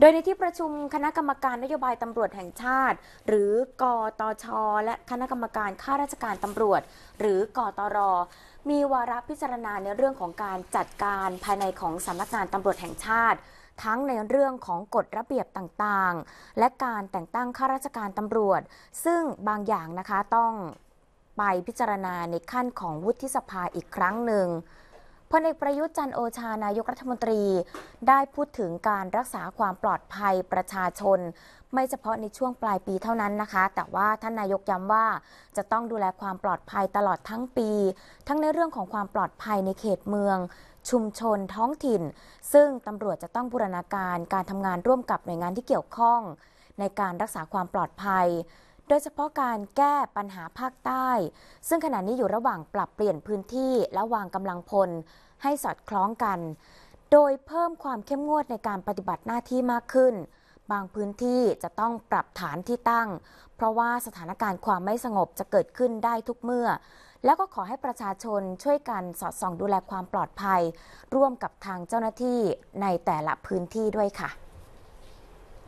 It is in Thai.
โดยในที่ประชุมคณะกรรมการนโยบายตำรวจแห่งชาติ หรือกอตช และคณะกรรมการข้าราชการตำรวจ หรือกอตรมีวาระพิจารณาในเรื่องของการจัดการภายในของสำนักงานตำรวจแห่งชาติ ทั้งในเรื่องของกฎระเบียบต่างๆ และการแต่งตั้งข้าราชการตำรวจ ซึ่งบางอย่างนะคะต้องไปพิจารณาในขั้นของวุฒิสภาอีกครั้งหนึ่งพลเอกประยุทธ์จันโอชา นายกรัฐมนตรีได้พูดถึงการรักษาความปลอดภัยประชาชน ไม่เฉพาะในช่วงปลายปีเท่านั้นนะคะ แต่ว่าท่านนายกย้ำว่าจะต้องดูแลความปลอดภัยตลอดทั้งปี ทั้งในเรื่องของความปลอดภัยในเขตเมือง ชุมชนท้องถิ่น ซึ่ง ตำรวจจะต้องบูรณาการการทำงานร่วมกับหน่วยงานที่เกี่ยวข้อง ในการรักษาความปลอดภัยโดยเฉพาะการแก้ปัญหาภาคใต้ ซึ่งขณะนี้อยู่ระหว่างปรับเปลี่ยนพื้นที่และวางกำลังพล ให้สอดคล้องกัน โดยเพิ่มความเข้มงวดในการปฏิบัติหน้าที่มากขึ้น บางพื้นที่จะต้องปรับฐานที่ตั้ง เพราะว่าสถานการณ์ความไม่สงบจะเกิดขึ้นได้ทุกเมื่อ แล้วก็ขอให้ประชาชนช่วยกันสอดส่องดูแลความปลอดภัย ร่วมกับทางเจ้าหน้าที่ในแต่ละพื้นที่ด้วยค่ะ